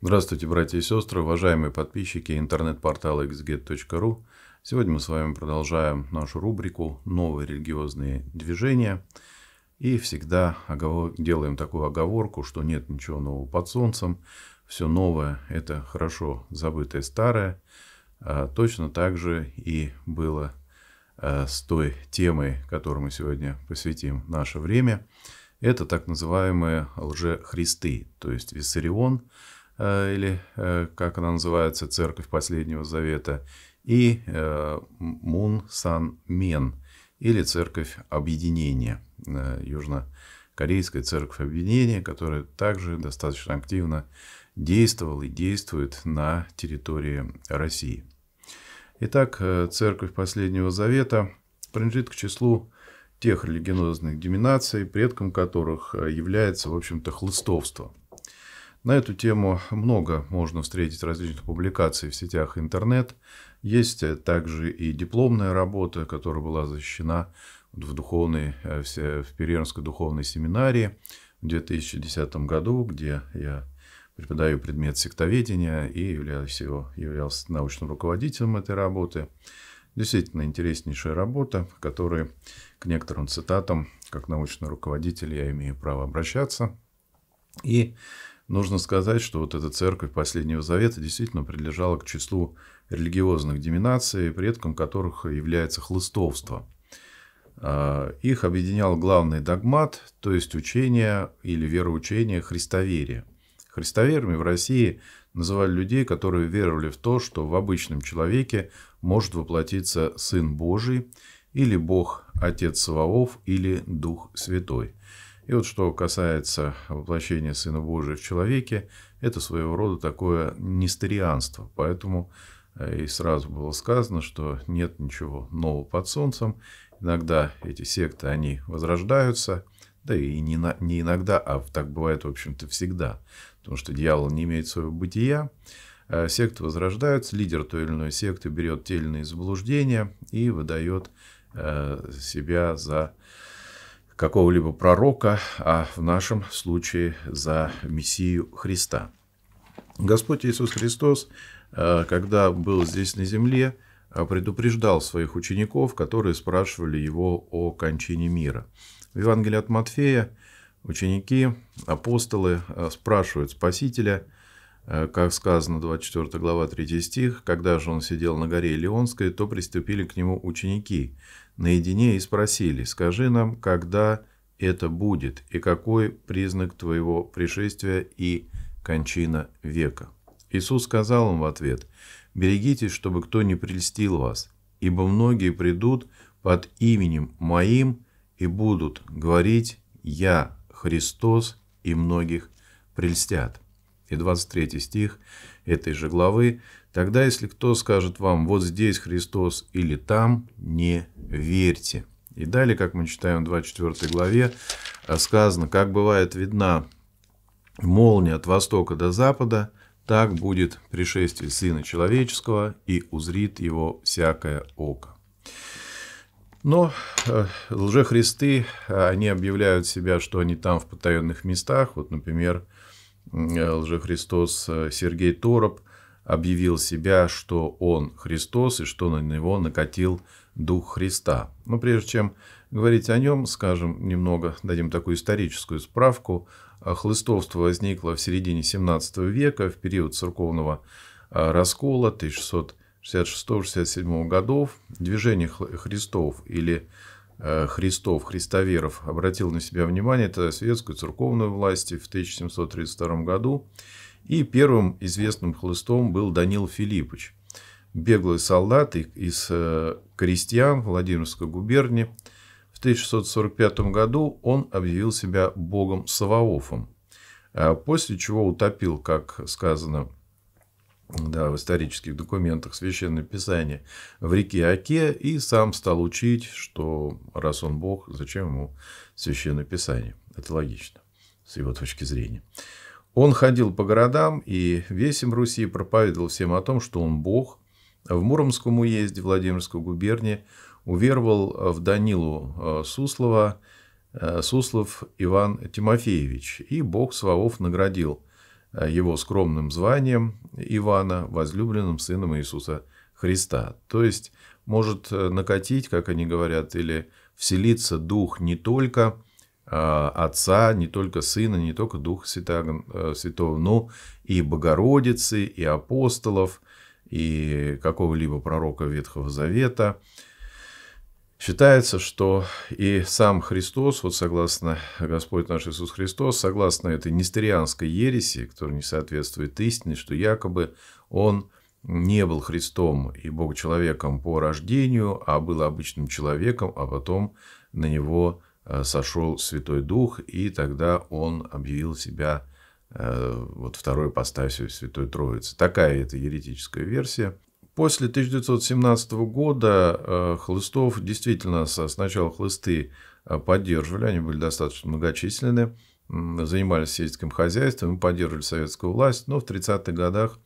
Здравствуйте, братья и сестры, уважаемые подписчики интернет-портала xget.ru. Сегодня мы с вами продолжаем нашу рубрику «Новые религиозные движения». И всегда делаем такую оговорку, что нет ничего нового под солнцем. Все новое – это хорошо забытое старое. А, точно так же и было а, с той темой, которой мы сегодня посвятим наше время. Это так называемые лжехристы, то есть Виссарион – Э, или э, как она называется, Церковь Последнего Завета, и э, Мун Сан Мен, или Церковь Объединения, Южнокорейская Церковь Объединения, которая также достаточно активно действовала и действует на территории России. Итак, Церковь Последнего Завета принадлежит к числу тех религиозных деминаций, предком которых является, в общем-то, хлыстовство – на эту тему много можно встретить различных публикаций в сетях интернет. Есть э, также и дипломная работа, которая была защищена в, духовной, э, в Перернской духовной семинарии в 2010 году, где я преподаю предмет сектоведения и являюсь его, являлся научным руководителем этой работы. Действительно интереснейшая работа, в которой к некоторым цитатам, как научный руководитель, я имею право обращаться. И Нужно сказать, что вот эта церковь Последнего Завета действительно принадлежала к числу религиозных деминаций, предком которых является хлыстовство. А, их объединял главный догмат, то есть учение или вероучение христоверия. Христоверами в России называли людей, которые веровали в то, что в обычном человеке может воплотиться Сын Божий, или Бог Отец Саваоф, или Дух Святой – и вот что касается воплощения Сына Божия в человеке, это своего рода такое нестерианство. Поэтому э, и сразу было сказано, что нет ничего нового под солнцем. Иногда эти секты, они возрождаются, да и не, на, не иногда, а так бывает, в общем-то, всегда. Потому что дьявол не имеет своего бытия. Э, секты возрождаются, лидер той или иной секты берет тельные заблуждения и выдает э, себя за какого-либо пророка, а в нашем случае за Мессию Христа. Господь Иисус Христос, э, когда был здесь на земле, э, предупреждал своих учеников, которые спрашивали его о кончине мира. В Евангелии от Матфея ученики, апостолы э, спрашивают Спасителя, как сказано 24 глава 3 стих, когда же он сидел на горе Илионской, то приступили к нему ученики, наедине и спросили, скажи нам, когда это будет и какой признак твоего пришествия и кончина века. Иисус сказал им в ответ, берегитесь, чтобы кто не прельстил вас, ибо многие придут под именем Моим и будут говорить «Я Христос» и многих прельстят. И 23 стих этой же главы. «Тогда, если кто скажет вам, вот здесь Христос или там, не верьте. И далее, как мы читаем в 24 главе, э, сказано, как бывает видна молния от востока до запада, так будет пришествие Сына Человеческого, и узрит его всякое око. Но э, лжехристы, э, они объявляют себя, что они там в потаенных местах. Вот, например, э, лжехристос э, Сергей Тороп объявил себя, что он Христос, и что на него накатил Дух Христа. Но прежде чем говорить о нем, скажем немного, дадим такую историческую справку. А, хлыстовство возникло в середине 17 века, в период церковного а, раскола 1666-67 годов. Движение Христов или а, Христов, христоверов, обратил на себя внимание тогда светскую церковную власть в 1732 году. И первым известным хлыстом был Данил Филиппович – беглый солдат из э, крестьян Владимирской губернии. В 1645 году он объявил себя богом Саваофом, а после чего утопил, как сказано да, в исторических документах Священное Писание, в реке Оке и сам стал учить, что раз он бог, зачем ему Священное Писание. Это логично с его точки зрения. Он ходил по городам и весим Руси проповедовал всем о том, что он бог, в Муромском уезде Владимирской губернии уверовал э, в Данилу э, Суслова, э, Суслов Иван Тимофеевич, и Бог Саваоф наградил его скромным званием Ивана, возлюбленным сыном Иисуса Христа. То есть, может накатить, как они говорят, или вселиться дух не только Отца, не только Сына, не только Духа Святого, но и Богородицы, и апостолов – и какого-либо пророка Ветхого Завета. Считается, что и сам Христос, вот согласно Господь наш Иисус Христос, согласно этой нестерианской ереси, которая не соответствует истине, что якобы Он не был Христом и Бог человеком по рождению, а был обычным человеком, а потом на него э, сошел Святой Дух, и тогда он объявил себя Э, вот второй апостасию Святой Троицы. Такая это еретическая версия. После 1917 года э, хлыстов действительно сначала хлысты э, поддерживали, они были достаточно многочисленны, занимались сельским хозяйством, поддерживали советскую власть, но в 30-х годах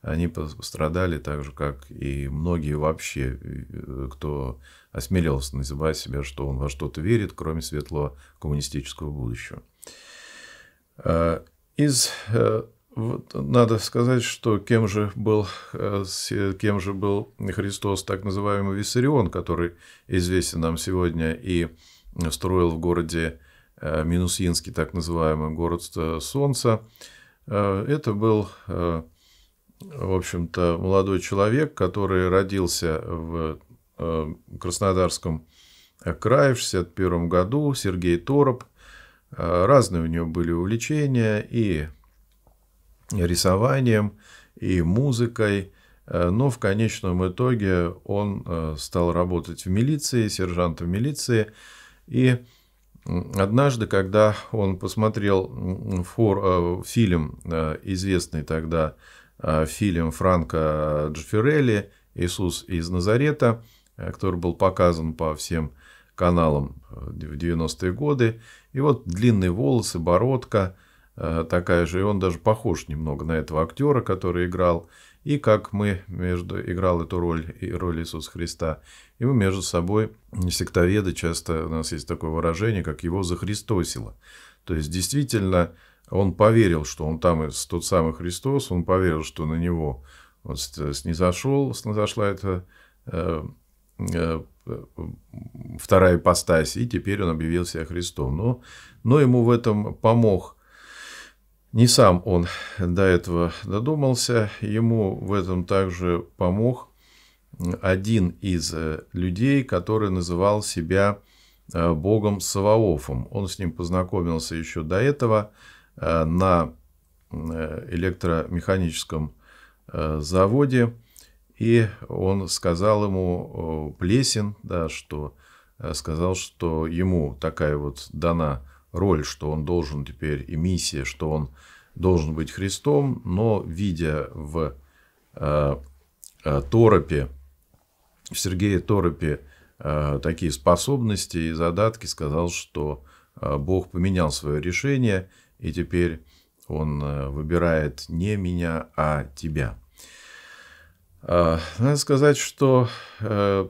они пострадали так же, как и многие вообще, кто осмеливался называть себя, что он во что-то верит, кроме светлого коммунистического будущего. Из э, вот надо сказать, что кем же был, э, кем же был Христос, так называемый Виссарион, который известен нам сегодня и строил в городе э, Минусинский, так называемый город Солнца. Это был, в общем-то, молодой человек, который родился в Краснодарском крае в 1961 году, Сергей Тороп – Э, разные у нее были увлечения и рисованием, и музыкой. Э, но в конечном итоге он э, стал работать в милиции, сержантом милиции. И однажды, когда он посмотрел фор, фильм, известный тогда фильм Франка Джефферелли «Иисус из Назарета», который был показан по всем каналом э, в 90-е годы. И вот длинные волосы, бородка э, такая же. И он даже похож немного на этого актера, который играл. И как мы между играл эту роль и роль Иисуса Христа. И мы между собой, сектоведы, часто у нас есть такое выражение, как его захристосило. То есть, действительно, он поверил, что он там тот самый Христос, он поверил, что на него вот снизошел, снизошла эта э, Э, вторая ипостась, и теперь он объявил себя Христом. Но, ну, но ну, ему в этом помог не сам он до этого додумался, ему в этом также помог один из э, людей, который называл себя э, богом Саваофом. Он с ним познакомился еще до этого на электромеханическом заводе – и он сказал ему, э, Плесин, да, что э, сказал, что ему такая вот дана роль, что он должен теперь и миссия, что он должен быть Христом, но видя в э, э, Торопе, в Сергее Торопе э, такие способности и задатки, сказал, что э, Бог поменял свое решение, и теперь он выбирает не меня, а тебя. А, надо сказать, что э,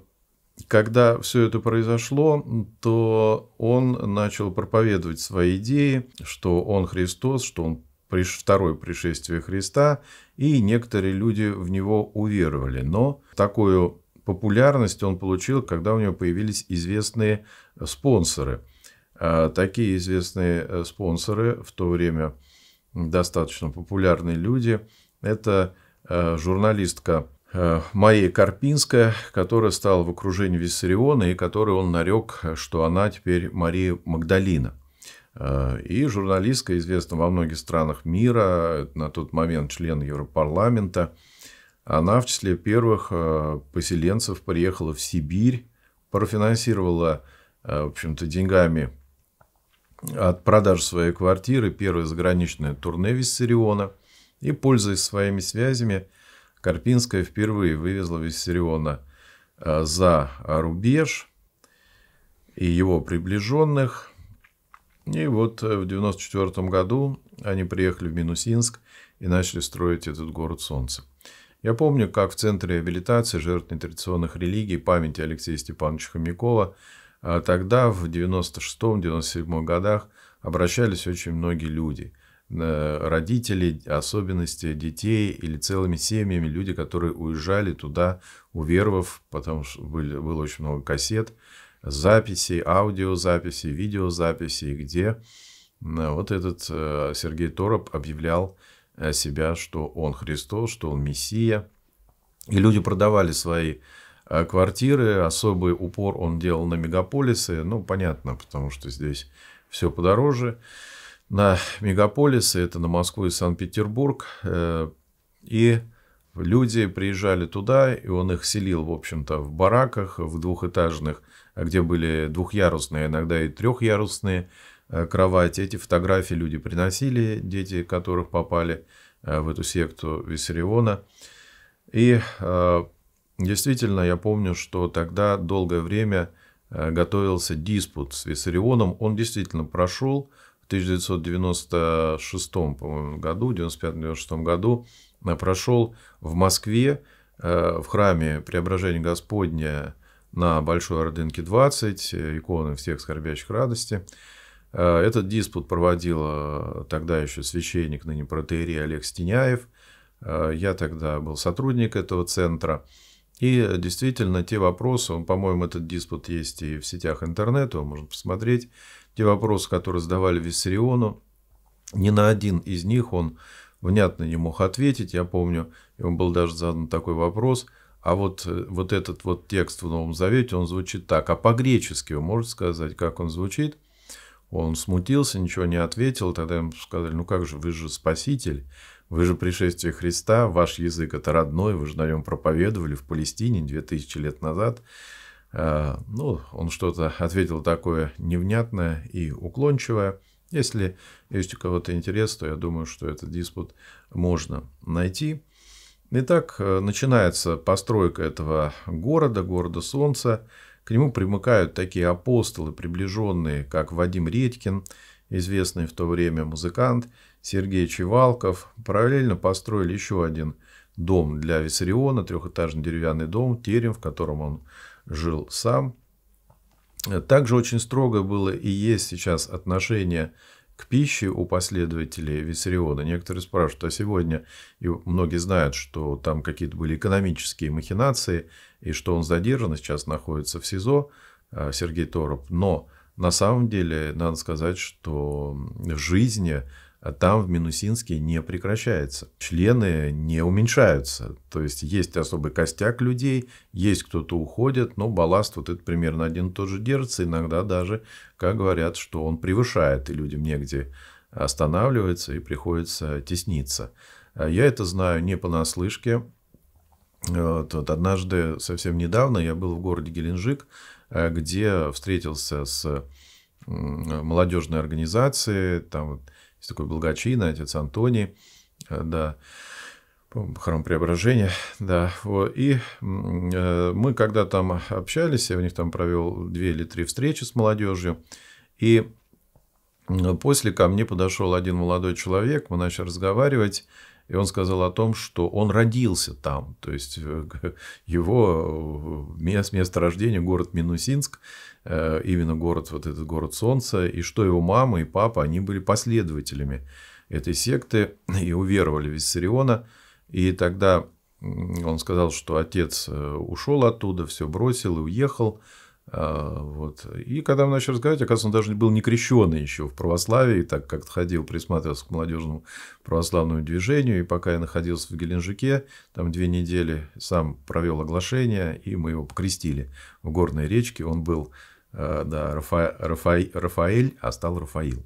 когда все это произошло, то он начал проповедовать свои идеи, что он Христос, что он второе пришествие Христа, и некоторые люди в него уверовали. Но такую популярность он получил, когда у него появились известные спонсоры. А, такие известные э, спонсоры в то время достаточно популярные люди – это э, журналистка Э, Мария Карпинская, которая стала в окружении Виссариона и которой он нарек, что она теперь Мария Магдалина. Э, и журналистка, известна во многих странах мира, на тот момент член Европарламента, она в числе первых э, поселенцев приехала в Сибирь, профинансировала, в общем-то, деньгами от продаж своей квартиры первое заграничное турне Виссариона и, пользуясь своими связями, Карпинская впервые вывезла Виссариона а, за рубеж и его приближенных. И вот э, в 1994 году они приехали в Минусинск и начали строить этот город солнца. Я помню, как в Центре реабилитации жертв нетрадиционных религий памяти Алексея Степановича Хомякова а, тогда, в 1996-1997 годах, обращались очень многие люди. Э, родители, особенности детей или целыми семьями, люди, которые уезжали туда, уверовав, потому что были, было очень много кассет, записей, аудиозаписей, видеозаписей, где э, вот этот э, Сергей Тороп объявлял себя, что он Христос, что он Мессия. И люди продавали свои квартиры, особый упор он делал на мегаполисы, ну, понятно, потому что здесь все подороже на мегаполисы, это на Москву и Санкт-Петербург. Э, и люди приезжали туда, и он их селил, в общем-то, в бараках, в двухэтажных, а где были двухъярусные, иногда и трехъярусные э, кровати. Эти фотографии люди приносили, дети которых попали э, в эту секту Виссариона. И действительно, я помню, что тогда долгое время готовился диспут с Виссарионом. Он действительно прошел, 1996 по-моему, году, 95-96 году э, прошел в Москве э, в храме Преображения Господня на Большой Ордынке 20, э, иконы всех скорбящих радости. Этот диспут проводил тогда еще священник, ныне протеерей Олег Стеняев. Я тогда был сотрудник этого центра. И действительно, те вопросы, по-моему, этот диспут есть и в сетях интернета, его можно посмотреть, те вопросы, которые задавали Виссариону, ни на один из них он внятно не мог ответить. Я помню, ему был даже задан такой вопрос. А вот, э, вот этот вот текст в Новом Завете, он звучит так. А по-гречески вы можете сказать, как он звучит? Он смутился, ничего не ответил. Тогда ему сказали, ну как же, вы же спаситель, вы же пришествие Христа, ваш язык это родной, вы же на нем проповедовали в Палестине 2000 лет назад. Э, ну, он что-то ответил такое невнятное и уклончивое. Если есть у кого-то интерес, то я думаю, что этот диспут можно найти. Итак, э, начинается постройка этого города, города Солнца. К нему примыкают такие апостолы, приближенные, как Вадим Редькин, известный в то время музыкант, Сергей Чевалков. Параллельно построили еще один дом для Виссариона, трехэтажный деревянный дом, терем, в котором он жил сам. Также очень строго было и есть сейчас отношение к пище у последователей Виссариона. Некоторые спрашивают, а сегодня, и многие знают, что там какие-то были экономические махинации, и что он задержан, сейчас находится в СИЗО, э, Сергей Тороп. Но на самом деле, надо сказать, что в жизни а там в Минусинске не прекращается. Члены не уменьшаются. То есть есть особый костяк людей, есть кто-то уходит, но балласт вот этот примерно один и тот же держится. Иногда даже, как говорят, что он превышает, и людям негде останавливается и приходится тесниться. А я это знаю не понаслышке. Вот, вот однажды, совсем недавно, я был в городе Геленджик, э, где встретился с молодежной организацией, там вот есть такой благочина, отец Антоний, э, да, храм преображения, да. Вот. И э, мы когда там общались, я у них там провел две или три встречи с молодежью, и после ко мне подошел один молодой человек, мы начали разговаривать, и он сказал о том, что он родился там, то есть э, его место, место рождения город Минусинск, Э, именно город, вот этот город солнца, и что его мама и папа, они были последователями этой секты и уверовали в Виссариона. И тогда он сказал, что отец э, ушел оттуда, все бросил и уехал. А, вот. И когда мы начали разговаривать, оказывается, он даже был не крещенный еще в православии, так как ходил, присматривался к молодежному православному движению. И пока я находился в Геленджике, там две недели сам провел оглашение, и мы его покрестили в горной речке. Он был Э, да, Рафа, Рафа, Рафаэль, а стал Рафаил.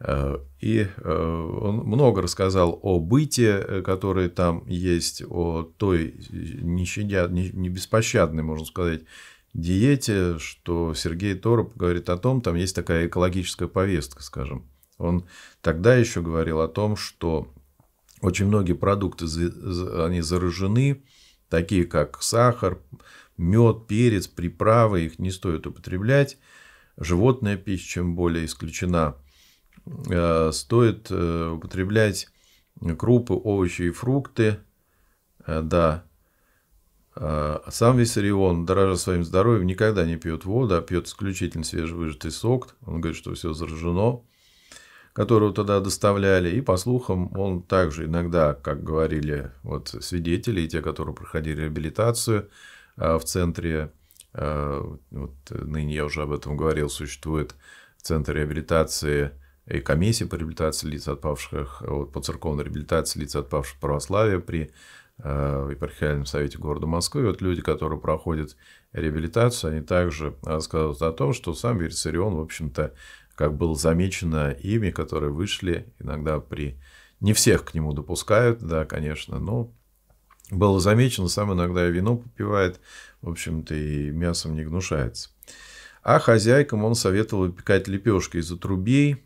Э, и э, он много рассказал о быте, которое там есть, о той нещадя, не беспощадной, можно сказать, диете, что Сергей Тороп говорит о том, там есть такая экологическая повестка, скажем. Он тогда еще говорил о том, что очень многие продукты, они заражены, такие как сахар, Мед, перец, приправы, их не стоит употреблять. Животная пища, чем более исключена. Э, стоит э, употреблять крупы, овощи и фрукты. Э, да. А сам Виссарион, дорожа своим здоровьем, никогда не пьет воду, а пьет исключительно свежевыжатый сок. Он говорит, что все заражено которого тогда доставляли, и, по слухам, он также иногда, как говорили вот свидетели и те, которые проходили реабилитацию, Э, в центре, э, вот ныне я уже об этом говорил, существует центр реабилитации и комиссия по реабилитации лиц отпавших, вот, по церковной реабилитации лиц отпавших православия при э, епархиальном совете города Москвы. вот люди, которые проходят реабилитацию, они также рассказывают о том, что сам Виссарион, в общем-то, как было замечено ими, которые вышли иногда при... Не всех к нему допускают, да, конечно, но было замечено, сам иногда и вино попивает, в общем-то, и мясом не гнушается. А хозяйкам он советовал выпекать лепешки из трубей,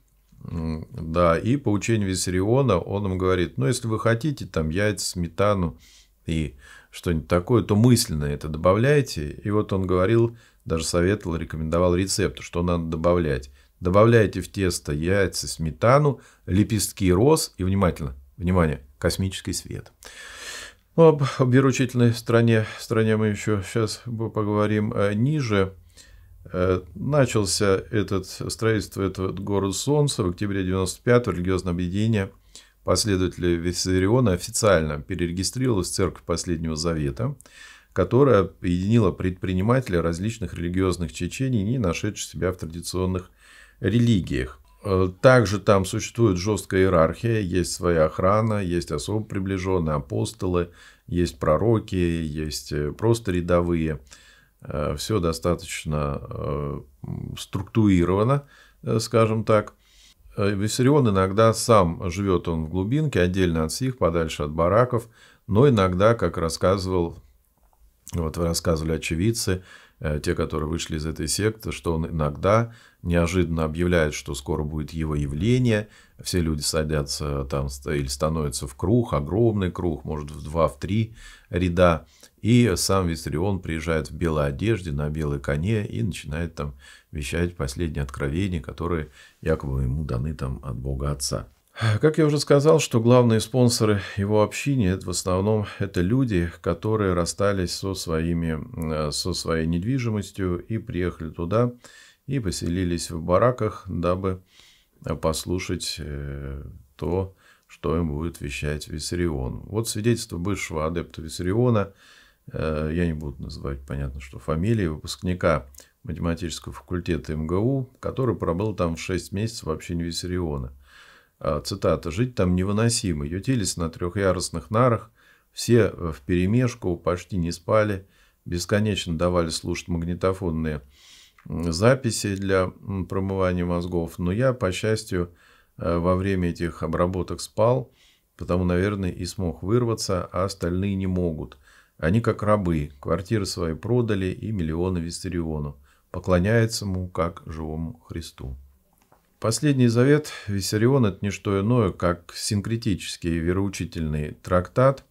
да, и по учению Виссариона он им говорит, ну, если вы хотите там яйца, сметану и что-нибудь такое, то мысленно это добавляйте. И вот он говорил, даже советовал, рекомендовал рецепт, что надо добавлять. Добавляйте в тесто яйца, сметану, лепестки роз и, внимательно, внимание, космический свет. Об оберучительной стране, стране мы еще сейчас поговорим э, ниже. Э, начался этот строительство этого города Солнца в октябре 95-го религиозное объединение последователей Виссариона официально перерегистрировалась в Церковь Последнего Завета, которая объединила предпринимателей различных религиозных течений, не нашедших себя в традиционных религиях. Также там существует жесткая иерархия, есть своя охрана, есть особо приближенные апостолы, есть пророки, есть э, просто рядовые. Э, Все достаточно э, структурировано, скажем так. Виссарион иногда сам живет он в глубинке, отдельно от всех, подальше от бараков, но иногда, как рассказывал, вот вы рассказывали очевидцы, Э, те, которые вышли из этой секты, что он иногда неожиданно объявляет, что скоро будет его явление, все люди садятся там или становятся в круг, огромный круг, может в два, в три ряда, и сам Виссарион приезжает в белой одежде, на белой коне и начинает там вещать последние откровения, которые якобы ему даны там от Бога Отца. Как я уже сказал, что главные спонсоры его общине, это в основном это люди, которые расстались со, своими, э, со своей недвижимостью и приехали туда и поселились в бараках, дабы э, послушать э, то, что им будет вещать Виссарион. Вот свидетельство бывшего адепта Виссариона, я не буду называть, понятно, что фамилии выпускника математического факультета МГУ, который пробыл там в 6 месяцев в общине Виссариона – а, цитата, «Жить там невыносимо, ютились на трехъярусных нарах, все э, в перемешку, почти не спали, бесконечно давали слушать магнитофонные записи для промывания мозгов, но я, по счастью, э, во время этих обработок спал, потому, наверное, и смог вырваться, а остальные не могут. Они как рабы, квартиры свои продали и миллионы Виссариону, поклоняются ему как живому Христу. Последний завет Виссарион это не что иное, как синкретический вероучительный трактат.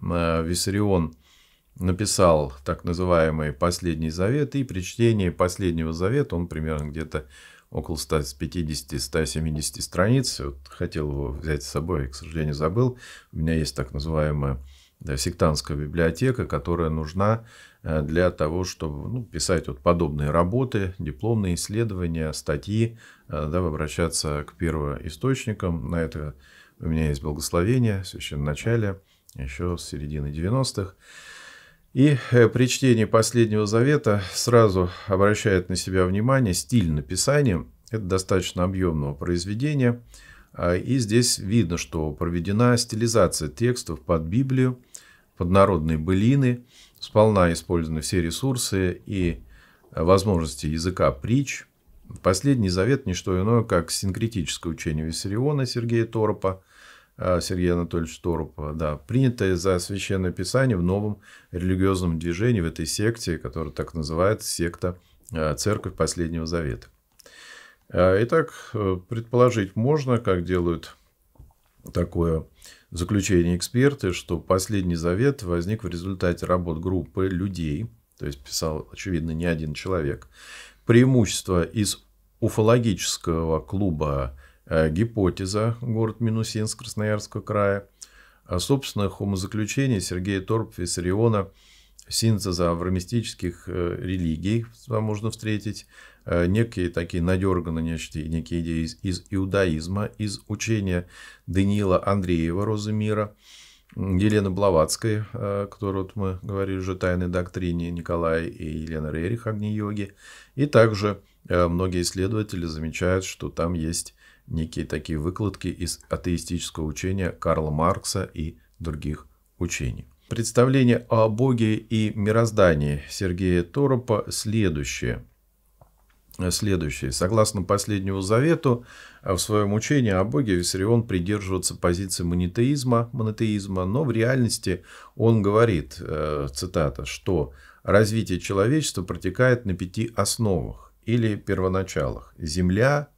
А, Виссарион написал так называемый «Последний завет», и при чтении «Последнего завета» он примерно где-то около 150-170 страниц. Вот хотел его взять с собой, к сожалению, забыл. У меня есть так называемая Э, сектантская библиотека, которая нужна э, для того, чтобы ну, писать вот подобные работы, дипломные исследования, статьи, э, да, обращаться к первоисточникам. На это у меня есть благословение в начале, еще с середины 90-х. И при чтении Последнего Завета сразу обращает на себя внимание стиль написания. Это достаточно объемного произведения. А, и здесь видно, что проведена стилизация текстов под Библию – поднародной былины, сполна использованы все ресурсы и э, возможности языка притч. Последний завет – не что иное, как синкретическое учение Виссариона Сергея Торопа, э, Сергея Анатольевича Торопа, да, принятое за Священное Писание в новом религиозном движении, в этой секте, которая так называется секта э, Церковь Последнего Завета. Итак, предположить можно, как делают такое заключение эксперты, что последний завет возник в результате работ группы людей, то есть писал, очевидно, не один человек. Преимущество из уфологического клуба э, «Гипотеза», город Минусинск Красноярского края, а, собственных умозаключений Сергея Торп, Виссариона – синтеза авраамистических э, религий можно встретить, э, некие такие надерганы, некие идеи из, из иудаизма, из учения Даниила Андреева «Розы мира», Елены Блаватской, э, которую вот мы говорили уже о тайной доктрине Николая и Елены Рерих «Огни-йоги». И также многие исследователи замечают, что там есть некие такие выкладки из атеистического учения Карла Маркса и других учений. Представление о Боге и мироздании Сергея Торопа следующее. Следующее. Согласно последнему завету, а в своем учении о Боге Виссарион придерживается позиции монотеизма, монотеизма, но в реальности он говорит, э, цитата, что развитие человечества протекает на пяти основах или первоначалах – земля,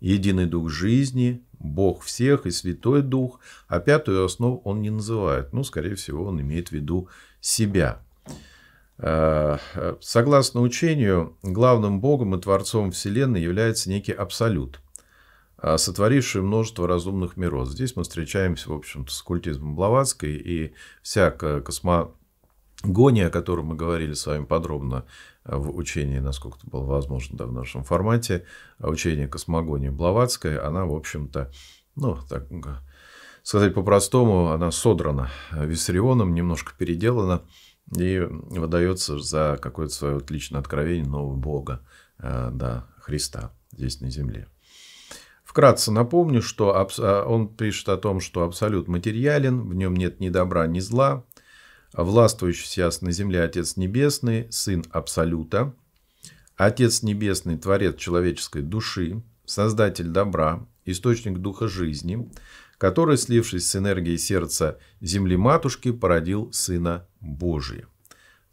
единый дух жизни, Бог всех и Святой Дух, а пятую основу он не называет. Ну, скорее всего, он имеет в виду себя. Э, э, согласно учению, главным Богом и Творцом Вселенной является некий абсолют, э, сотворивший множество разумных миров. Здесь мы встречаемся, в общем-то, с культизмом Блаватской, и вся космо Гони, о котором мы говорили с вами подробно э, в учении, насколько это было возможно да, в нашем формате, а учение космогонии Блаватской, она, в общем-то, ну, так сказать по-простому, она содрана э, Виссарионом, немножко переделана и выдается за какое-то свое отличное откровение нового Бога, э, да, Христа здесь на земле. Вкратце напомню, что он пишет о том, что абсолют материален, в нем нет ни добра, ни зла, властвующий сейчас на земле Отец Небесный, Сын Абсолюта, Отец Небесный, Творец человеческой души, Создатель добра, Источник Духа жизни, который, слившись с энергией сердца земли матушки, породил Сына Божия.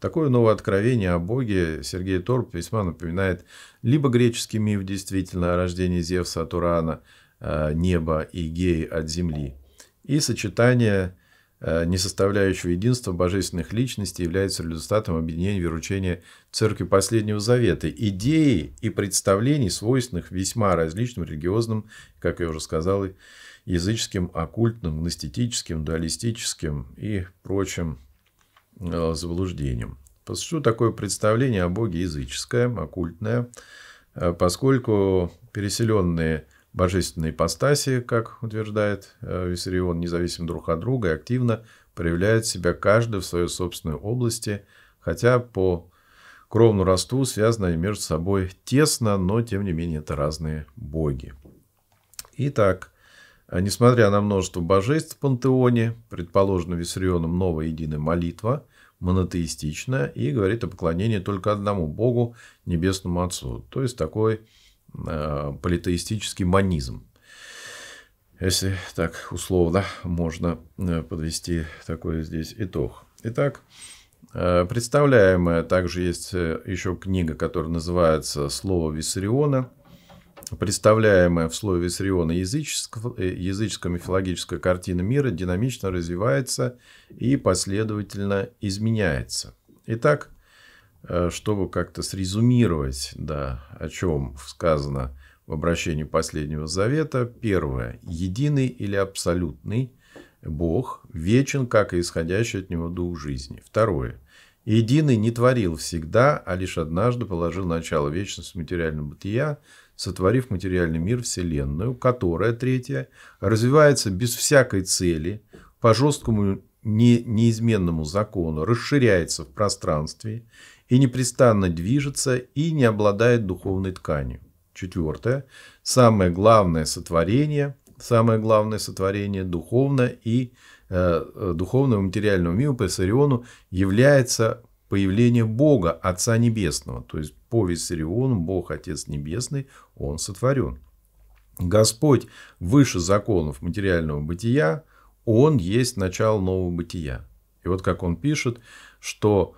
Такое новое откровение о Боге Сергей Торп весьма напоминает либо греческий миф действительно о рождении Зевса от Урана, э, неба и геи от земли, и сочетание Э, не составляющего единства божественных личностей, является результатом объединения веручения Церкви Последнего Завета, идеи и представлений, свойственных весьма различным религиозным, как я уже сказал, языческим, оккультным, гностетическим, дуалистическим и прочим э, заблуждениям. По существу такое представление о Боге языческое, оккультное, э, поскольку переселенные Божественные ипостаси, как утверждает э, Виссарион, независимо друг от друга и активно проявляют себя каждый в своей собственной области, хотя по кровному росту связаны между собой тесно, но тем не менее это разные боги. Итак, э, несмотря на множество божеств в пантеоне, предположена Виссарионом новая единая молитва, монотеистичная и говорит о поклонении только одному богу, небесному отцу, то есть такой Э, политеистический манизм. Если так условно можно э, подвести такой здесь итог. Итак, э, представляемая также есть еще книга, которая называется «Слово Виссариона», представляемая в слове Виссариона языческо-мифологическая картина мира динамично развивается и последовательно изменяется. Итак, Э, чтобы как-то срезумировать, да, о чем сказано в обращении последнего завета. Первое. Единый или абсолютный Бог вечен, как и исходящий от него дух жизни. Второе. Единый не творил всегда, а лишь однажды положил начало вечности материального бытия, сотворив материальный мир Вселенную, которая, третье, развивается без всякой цели, по жесткому не, неизменному закону, расширяется в пространстве и непрестанно движется и не обладает духовной тканью. Четвертое. Самое главное сотворение, самое главное сотворение духовно и э, э духовному материальному миру по Сариону является появление Бога, Отца Небесного. То есть по Виссариону Бог, Отец Небесный, Он сотворен. Господь выше законов материального бытия, Он есть начало нового бытия. И вот как он пишет, что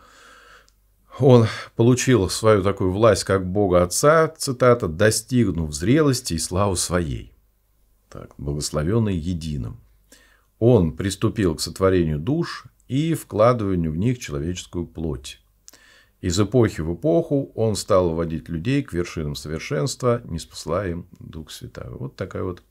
он получил свою такую власть, как Бога Отца, цитата, достигнув зрелости и славу своей. Так, благословенный единым. Он приступил к сотворению душ и вкладыванию в них человеческую плоть. Из эпохи в эпоху он стал вводить людей к вершинам совершенства, не спасла им Дух Святаго. Вот такая вот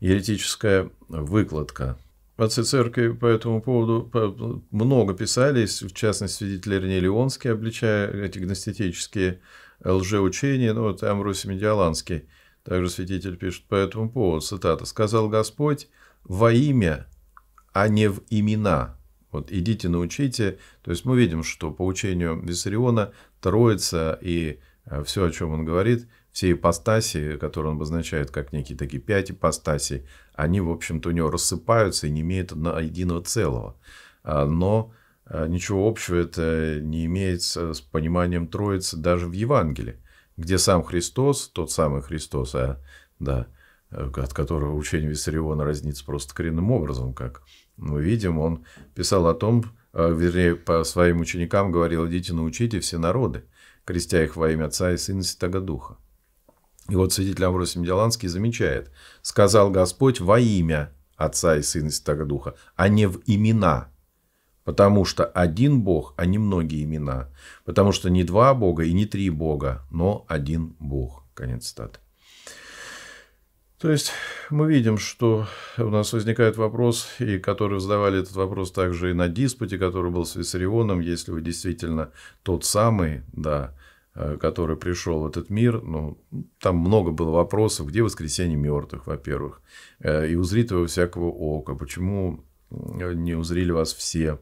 еретическая выкладка Отцы церкви по этому поводу много писались, в частности, свидетель Ирней Леонский, обличая эти гностетические э, лжеучения, ну вот Амросий Медиаланский, также святитель пишет по этому поводу, цитата, «Сказал Господь во имя, а не в имена». Вот идите научите. То есть мы видим, что по учению Виссариона Троица и э, все, о чем он говорит, все ипостаси, которые он обозначает как некие такие пять ипостасей, они, в общем-то, у него рассыпаются и не имеют единого целого. А, но а, ничего общего это не имеет с пониманием Троицы даже в Евангелии, где сам Христос, тот самый Христос, а, да, от которого учение Виссариона разнится просто коренным образом, как мы видим, он писал о том, а, вернее, по своим ученикам говорил, идите научите все народы, крестя их во имя Отца и Сына и Святого Духа. И вот свидетель Амвросий Меделанский замечает. «Сказал Господь во имя Отца и Сына и Святого Духа, а не в имена». Потому что один Бог, а не многие имена. Потому что не два Бога и не три Бога, но один Бог. Конец цитаты. То есть мы видим, что у нас возникает вопрос, и который задавали этот вопрос также и на диспуте, который был с Виссарионом, если вы действительно тот самый, да, Э, который пришел в этот мир, ну, там много было вопросов, где воскресенье мертвых, во-первых, э, и узрит его всякого ока, почему э, не узрили вас все,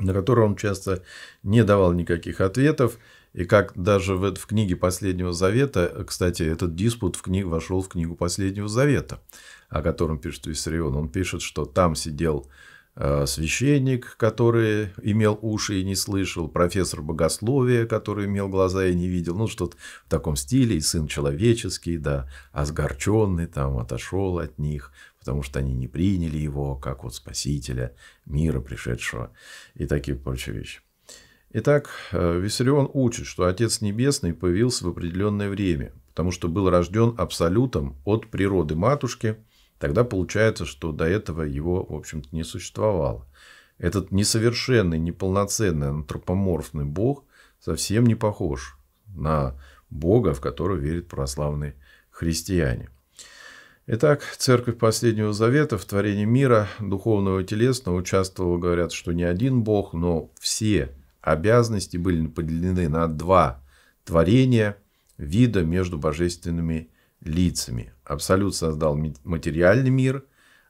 на который он часто не давал никаких ответов, и как даже в, в книге Последнего Завета, кстати, этот диспут в книг, вошел в книгу Последнего Завета, о котором пишет Виссарион, он пишет, что там сидел Э, священник, который имел уши и не слышал, профессор богословия, который имел глаза и не видел, ну, что-то в таком стиле, и сын человеческий, да, осгорченный там отошел от них, потому что они не приняли его, как вот спасителя мира пришедшего, и такие прочие вещи. Итак, э, Виссарион учит, что Отец Небесный появился в определенное время, потому что был рожден абсолютом от природы матушки – Тогда получается, что до этого его, в общем-то, не существовало. Этот несовершенный, неполноценный антропоморфный бог совсем не похож на бога, в которого верят православные христиане. Итак, Церковь Последнего Завета в творении мира, духовного и телесного, участвовала, говорят, что не один Бог, но все обязанности были поделены на два творения, вида между божественными лицами. Абсолют создал материальный мир,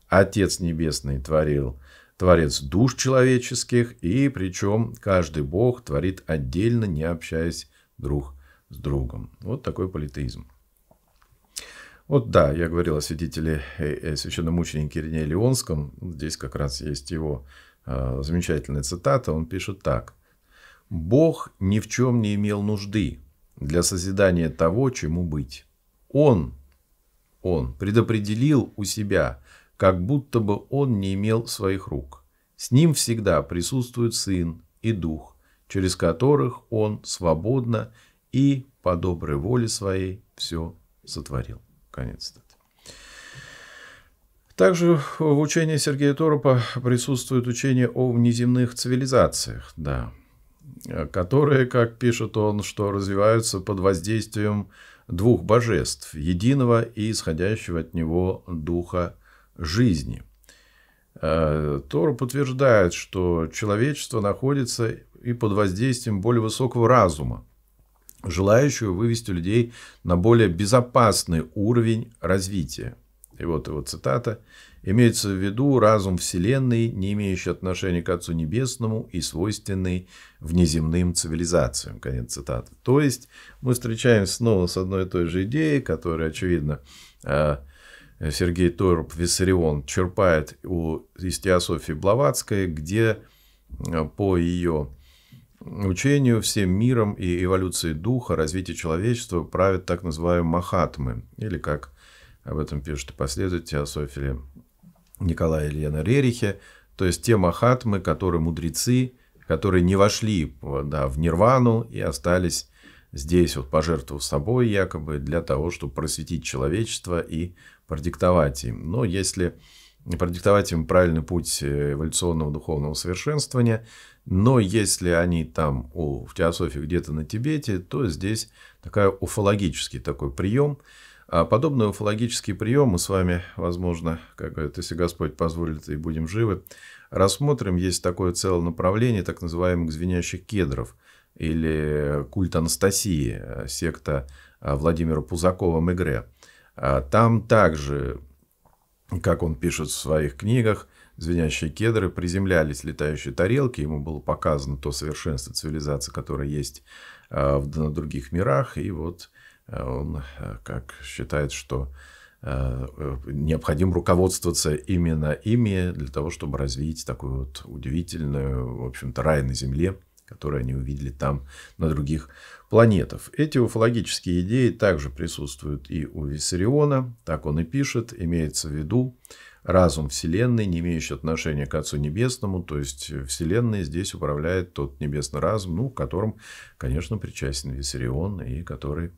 Отец Небесный творил Творец душ человеческих, и причем каждый бог творит отдельно, не общаясь друг с другом. Вот такой политеизм. Вот да, я говорил о святителе э, э, священномученике Рене Леонском. Здесь как раз есть его э, замечательная цитата. Он пишет так. «Бог ни в чем не имел нужды для созидания того, чему быть. Он, он предопределил у себя, как будто бы он не имел своих рук. С ним всегда присутствует Сын и Дух, через которых он свободно и по доброй воле своей все сотворил. Конец Также в учении Сергея Торопа присутствует учение о внеземных цивилизациях. Да, Э, которые, как пишет он, что развиваются под воздействием двух божеств, единого и исходящего от него духа жизни. Э, Тор подтверждает, что человечество находится и под воздействием более высокого разума, желающего вывести людей на более безопасный уровень развития. И вот его цитата – Имеется в виду разум Вселенной, не имеющий отношения к Отцу Небесному и свойственный внеземным цивилизациям. Конец цитаты. То есть мы встречаемся снова с одной и той же идеей, которая, очевидно, э, Сергей Торп Виссарион черпает у, из теософии Блаватской, где э, по ее учению всем миром и эволюцией духа, развития человечества правят так называемые махатмы, или как об этом пишет последователь теософии. Николая Ильина Рерихе, то есть те махатмы, которые мудрецы, которые не вошли да, в нирвану и остались здесь, вот пожертвовав собой якобы, для того, чтобы просветить человечество и продиктовать им. Но если продиктовать им правильный путь э, эволюционного духовного совершенствования, но если они там у, в теософии где-то на Тибете, то здесь такая уфологический такой прием – а подобные уфологические приемы мы с вами, возможно, как говорят, если Господь позволит и будем живы, рассмотрим. Есть такое целое направление так называемых звенящих кедров или культ Анастасии, э, секта э, Владимира Пузакова Мегре. А там также, как он пишет в своих книгах, звенящие кедры приземлялись летающие тарелки, ему было показано то совершенство цивилизации, которое есть э, на других мирах, и вот он э, как считает, что э, э, необходимо руководствоваться именно ими для того, чтобы развить такую вот удивительную, в общем-то, рай на Земле, который они увидели там на других планетах. Эти уфологические идеи также присутствуют и у Виссариона, так он и пишет, имеется в виду разум Вселенной, не имеющий отношения к Отцу Небесному, то есть вселенная здесь управляет тот небесный разум, ну, которым, конечно, причастен Виссарион и который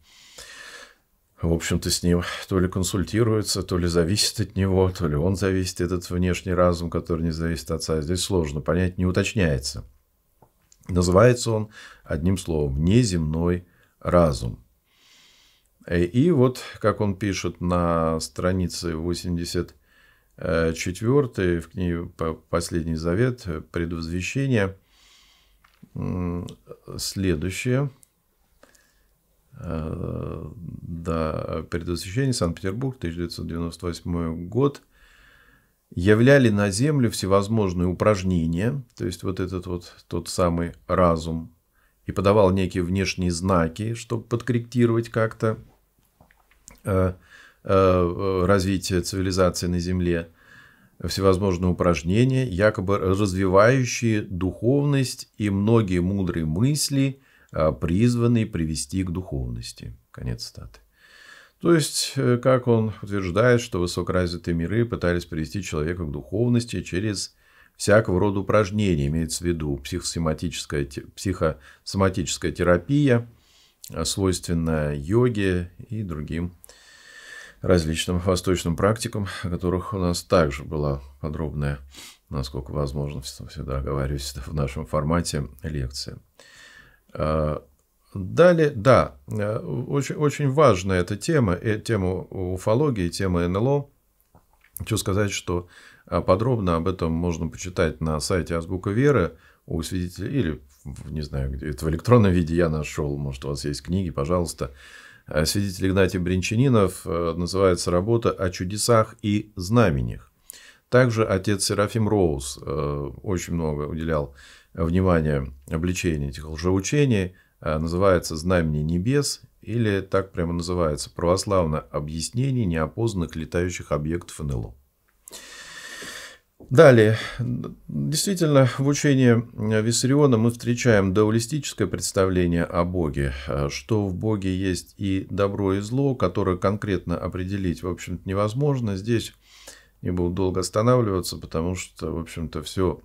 в общем-то, с ним то ли консультируется, то ли зависит от него, то ли он зависит, этот внешний разум, который не зависит от отца. Здесь сложно понять, не уточняется. Называется он одним словом «неземной разум». Э, и вот, как он пишет на странице 84 в книге «Последний завет», «Предвозвещение», следующее – Э, до предвосхищения Санкт-Петербург, 1998 год, являли на Землю всевозможные упражнения, то есть вот этот вот тот самый разум, и подавал некие внешние знаки, чтобы подкорректировать как-то э, э, развитие цивилизации на Земле, всевозможные упражнения, якобы развивающие духовность и многие мудрые мысли – Э, призванный привести к духовности. Конец статы. То есть, э, как он утверждает, что высокоразвитые миры пытались привести человека к духовности через всякого рода упражнения, имеется в виду психосоматическая, психосоматическая терапия, э, свойственная йоге и другим различным восточным практикам, о которых у нас также была подробная, насколько возможно, всегда оговариваюсь в нашем формате, лекция. Э, далее, да, э, очень, очень важная эта тема, э, тема уфологии, тема НЛО. Хочу сказать, что подробно об этом можно почитать на сайте Азбука Веры у свидетелей, или, не знаю, где это в электронном виде я нашел, может, у вас есть книги, пожалуйста. Свидетель Игнатий Бринчанинов, называется работа «О чудесах и знамениях». Также отец Серафим Роуз очень много уделял внимание, обличение этих лжеучений э, называется знамение небес» или так прямо называется «Православное объяснение неопознанных летающих объектов НЛО». Далее. Действительно, в учении э, Виссариона мы встречаем даулистическое представление о Боге, э, что в Боге есть и добро, и зло, которое конкретно определить, в общем-то, невозможно. Здесь не буду долго останавливаться, потому что, в общем-то, все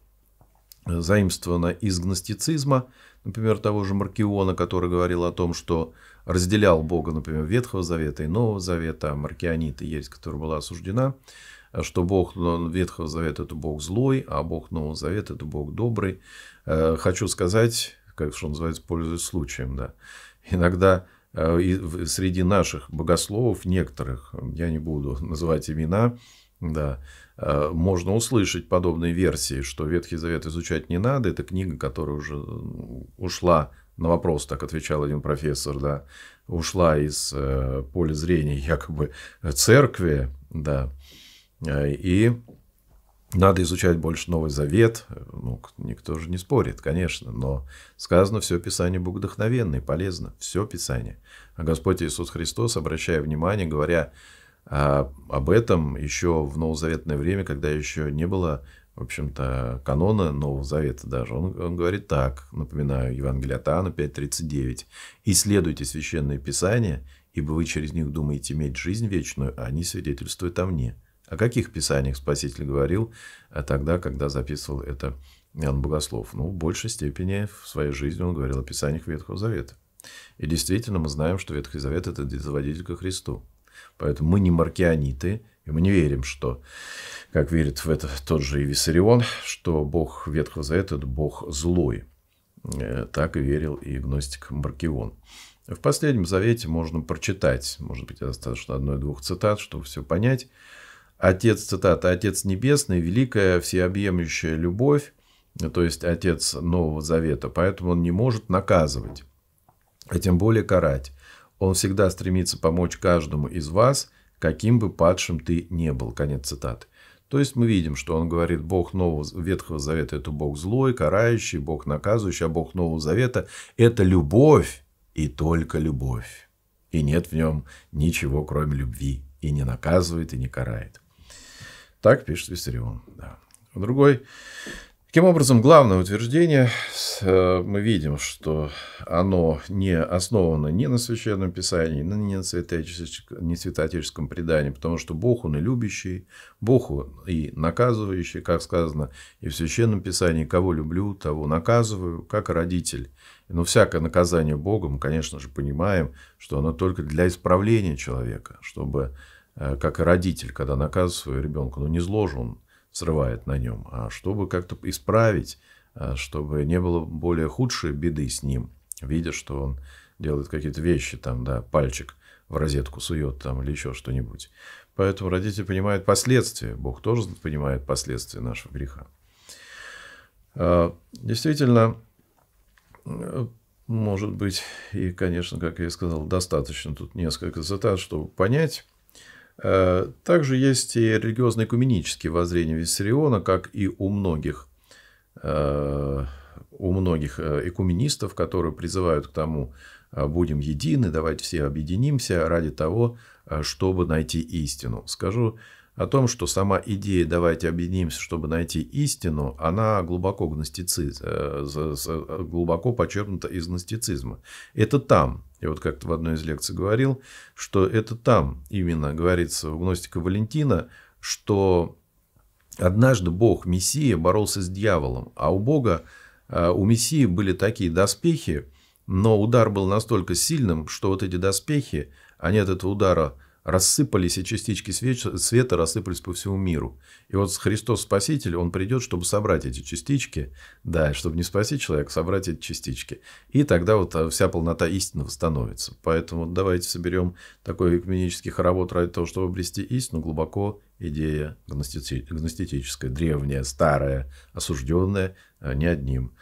заимствовано из гностицизма, например, того же Маркиона, который говорил о том, что разделял Бога, например, Ветхого Завета и Нового Завета, а Маркианита есть, которая была осуждена, э, что Бог Ветхого Завета – это Бог злой, а Бог Нового Завета – это Бог добрый. Э, хочу сказать, как что называется, пользуясь случаем, да, иногда э, среди наших богословов некоторых, я не буду называть имена, да, Э, можно услышать подобные версии, что Ветхий Завет изучать не надо, это книга, которая уже ушла на вопрос, так отвечал один профессор, да, ушла из э, поля зрения якобы церкви, да, э, и надо изучать больше Новый Завет, ну, никто же не спорит, конечно, но сказано все Писание богодохновенное, полезно, все Писание. А Господь Иисус Христос, обращая внимание, говоря, а об этом еще в новозаветное время, когда еще не было, в общем-то, канона Нового Завета даже, он, он говорит так, напоминаю, Евангелие от Иоанна 5.39. «Исследуйте Священное Писание, ибо вы через них думаете иметь жизнь вечную, а они свидетельствуют о мне». О каких писаниях Спаситель говорил а, тогда, когда записывал это Иоанн Богослов? Ну, в большей степени в своей жизни он говорил о писаниях Ветхого Завета. И действительно мы знаем, что Ветхий Завет – это заводитель ко Христу. Поэтому мы не маркианиты, и мы не верим, что, как верит в это тот же и Виссарион, что Бог Ветхого Завета – это Бог злой. Э, так и верил и гностик Маркион. В последнем завете можно прочитать, может быть, достаточно одной-двух цитат, чтобы все понять. Отец, цитата, Отец Небесный, великая всеобъемлющая любовь, э, то есть Отец Нового Завета, поэтому он не может наказывать, а тем более карать. Он всегда стремится помочь каждому из вас, каким бы падшим ты не был. Конец цитаты. То есть мы видим, что он говорит, Бог Нового Ветхого Завета – это Бог злой, карающий, Бог наказывающий, а Бог Нового Завета – это любовь и только любовь. И нет в нем ничего, кроме любви. И не наказывает, и не карает. Так пишет Виссарион. Да. Другой Таким образом, главное утверждение, э, мы видим, что оно не основано ни на Священном Писании, ни на святоотеческом, не святоотеческом предании, потому что Бог Он и любящий, Бог Он и наказывающий, как сказано и в Священном Писании, кого люблю, того наказываю, как родитель. Но всякое наказание Богом, конечно же, понимаем, что оно только для исправления человека, чтобы, э, как и родитель, когда наказывает своего ребенка, ну не он срывает на нем, а чтобы как-то исправить, э, чтобы не было более худшей беды с ним, видя, что он делает какие-то вещи, там, да, пальчик в розетку сует там или еще что-нибудь. Поэтому родители понимают последствия, Бог тоже понимает последствия нашего греха. Э, действительно, э, может быть, и, конечно, как я и сказал, достаточно тут несколько цитат, чтобы понять, Э, также есть и религиозно-экуменические воззрения Виссариона, как и у многих, э, у многих э, экуменистов, которые призывают к тому, будем едины, давайте все объединимся ради того, чтобы найти истину. Скажу о том, что сама идея «давайте объединимся, чтобы найти истину», она глубоко, гностициз, э, глубоко подчеркнута из гностицизма. Это там, я вот как-то в одной из лекций говорил, что это там именно говорится у гностика Валентина, что однажды Бог, Мессия, боролся с дьяволом, а у Бога, э, у Мессии были такие доспехи, но удар был настолько сильным, что вот эти доспехи, они от этого удара – рассыпались, и частички света рассыпались по всему миру. И вот Христос Спаситель, Он придет, чтобы собрать эти частички, да, чтобы не спасти человека, собрать эти частички. И тогда вот э, вся полнота истины восстановится. Поэтому давайте соберем такой экменический хоровод ради того, чтобы обрести истину, глубоко идея гностическая, древняя, старая, осужденная э, не одним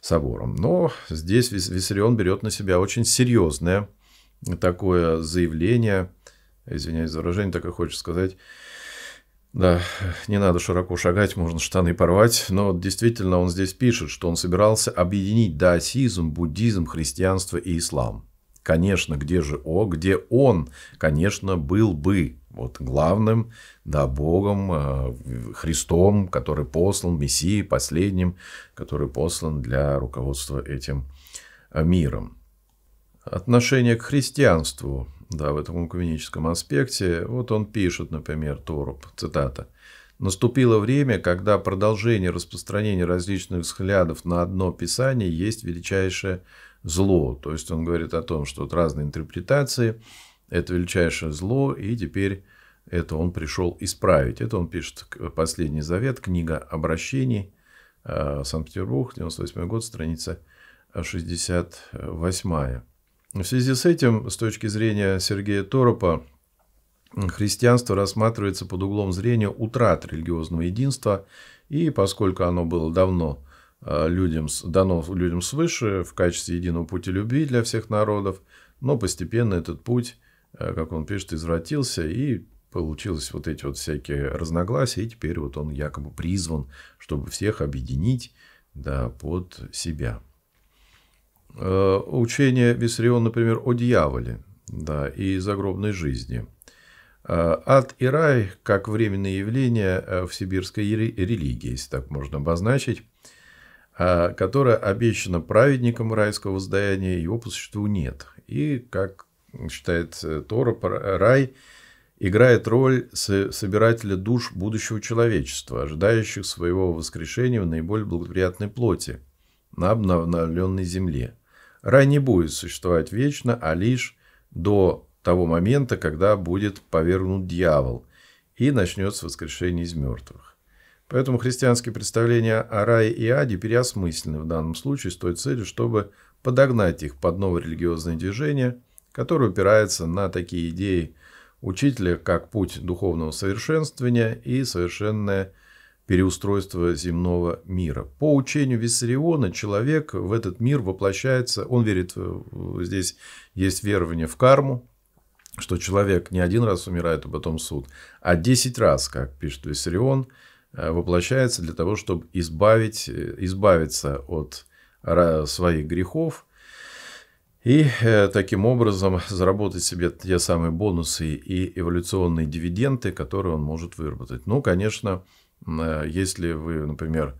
собором. Но здесь Виссарион берет на себя очень серьезное такое заявление – извиняюсь за выражение, так и хочется сказать. Да, не надо широко шагать, можно штаны порвать, но действительно он здесь пишет, что он собирался объединить даосизм, буддизм, христианство и ислам. Конечно, где же О, где он, конечно, был бы вот главным, да, Богом, э, Христом, который послан, Мессией последним, который послан для руководства этим э, миром. Отношение к христианству да, в этом мукавеническом аспекте. Вот он пишет, например, Торуп, цитата. «Наступило время, когда продолжение распространения различных взглядов на одно писание есть величайшее зло». То есть, он говорит о том, что вот разные интерпретации – это величайшее зло, и теперь это он пришел исправить. Это он пишет «Последний завет», книга обращений, э, Санкт-Петербург, 98 год, страница 68. В связи с этим, с точки зрения Сергея Торопа, христианство рассматривается под углом зрения утрат религиозного единства, и поскольку оно было давно э, людям, дано людям свыше в качестве единого пути любви для всех народов, но постепенно этот путь, э, как он пишет, извратился, и получилось вот эти вот всякие разногласия, и теперь вот он якобы призван, чтобы всех объединить да, под себя. Э, учение Виссарион, например, о дьяволе да, и загробной жизни. Э, ад и рай как временные явления э, в сибирской религии, если так можно обозначить, которая обещана праведникам райского воздаяния, его по существу нет. И, как считает Тора, рай играет роль собирателя душ будущего человечества, ожидающих своего воскрешения в наиболее благоприятной плоти на обновленной земле – Рай не будет существовать вечно, а лишь до того момента, когда будет повернут дьявол и начнется воскрешение из мертвых. Поэтому христианские представления о рае и аде переосмыслены в данном случае с той целью, чтобы подогнать их под новое религиозное движение, которое упирается на такие идеи учителя, как путь духовного совершенствования и совершенное переустройства земного мира. По учению Виссариона человек в этот мир воплощается, он верит, э, здесь есть верование в карму, что человек не один раз умирает, а потом суд, а десять раз, как пишет Виссарион, э, воплощается для того, чтобы избавить, э, избавиться от своих грехов и таким образом заработать себе те самые бонусы и эволюционные дивиденды, которые он может выработать. Ну, конечно, Э, если вы, например,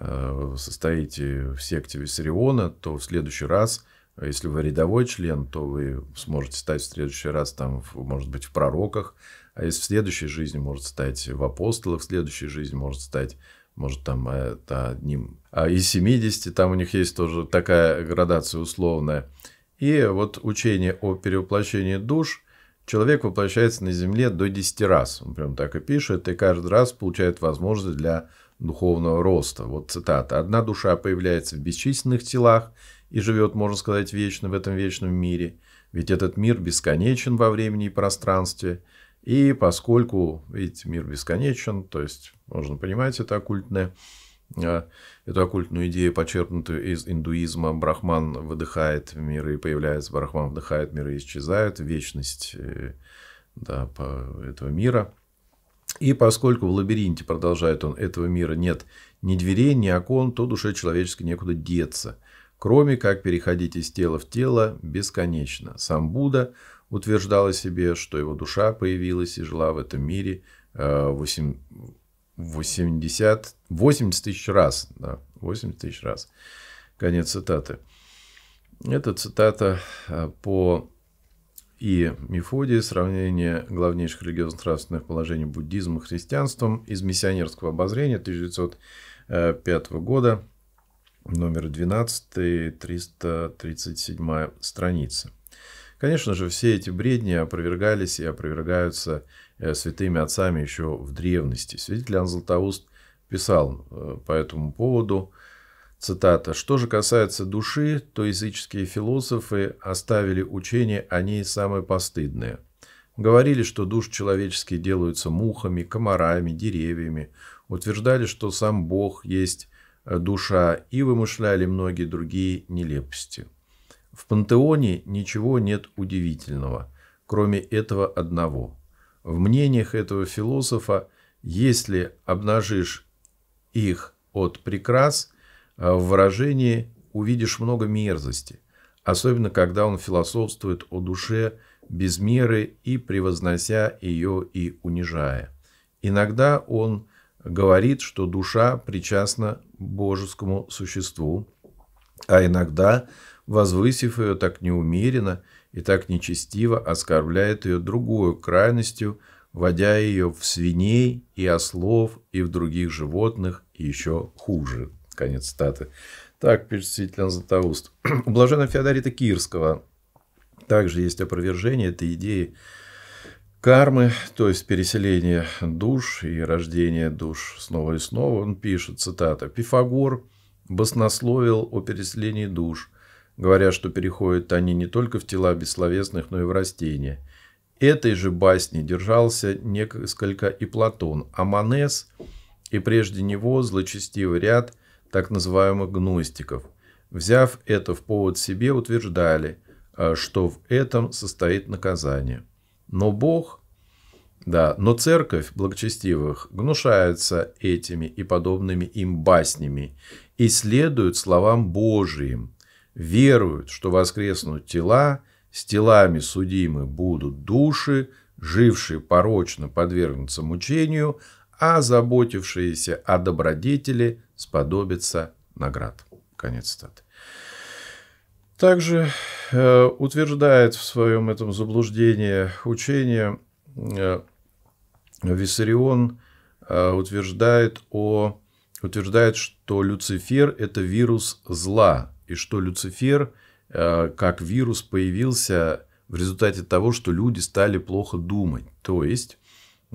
э, состоите в секте Виссариона, то в следующий раз, если вы рядовой член, то вы сможете стать в следующий раз, там, может быть, в пророках, а если в следующей жизни может стать в апостолах, в следующей жизни может стать может, там это одним а из 70, там у них есть тоже такая градация условная. И вот учение о перевоплощении душ – человек воплощается на земле до 10 раз. Он прям так и пишет, и каждый раз получает возможность для духовного роста. Вот цитата. «Одна душа появляется в бесчисленных телах и живет, можно сказать, вечно в этом вечном мире, ведь этот мир бесконечен во времени и пространстве, и поскольку, видите, мир бесконечен, то есть, можно понимать, это оккультное, эту оккультную идею, почерпнутую из индуизма, брахман выдыхает в мир и появляется, брахман вдыхает в мир и исчезает, вечность э, да, этого мира. И поскольку в лабиринте, продолжает он, этого мира нет ни дверей, ни окон, то душе человеческой некуда деться, кроме как переходить из тела в тело бесконечно. Сам Будда утверждал о себе, что его душа появилась и жила в этом мире 8 э, 80, 80 тысяч раз. Да, 80 тысяч раз. Конец цитаты. Это цитата а, по и Мефодии «Сравнение главнейших религиозно-нравственных положений буддизма и христианством» из «Миссионерского обозрения» 1905 а, года, номер 12, 337 страница. Конечно же, все эти бредни опровергались и опровергаются Э, святыми отцами еще в древности. Святитель Иоанн Златоуст писал э, по этому поводу, цитата, «Что же касается души, то языческие философы оставили учение о ней самое постыдное. Говорили, что душ человеческие делаются мухами, комарами, деревьями, утверждали, что сам Бог есть э, душа, и вымышляли многие другие нелепости. В пантеоне ничего нет удивительного, кроме этого одного – в мнениях этого философа, если обнажишь их от прекрас, э, в выражении увидишь много мерзости, особенно когда он философствует о душе без меры и превознося ее и унижая. Иногда он говорит, что душа причастна божескому существу, а иногда, возвысив ее так неумеренно – и так нечестиво оскорбляет ее другую крайностью, вводя ее в свиней и ослов и в других животных еще хуже. Конец статы. Так перечислителен Златоуст. У блаженного Феодорита Кирского также есть опровержение этой идеи кармы, то есть переселение душ и рождение душ снова и снова. Он пишет, цитата, «Пифагор баснословил о переселении душ – говоря, что переходят они не только в тела бессловесных, но и в растения. Этой же басни держался несколько и Платон, а Манес и прежде него злочестивый ряд так называемых гностиков. Взяв это в повод себе, утверждали, э, что в этом состоит наказание. Но Бог, да, но церковь благочестивых гнушается этими и подобными им баснями и следует словам Божиим – веруют, что воскреснут тела, с телами судимы будут души, жившие порочно подвергнутся мучению, а заботившиеся о добродетели сподобятся наград. Конец цитаты. Также э, утверждает в своем этом заблуждении учение э, Виссарион э, утверждает, о, утверждает, что Люцифер – это вирус зла, и что Люцифер э, как вирус появился в результате того, что люди стали плохо думать. То есть,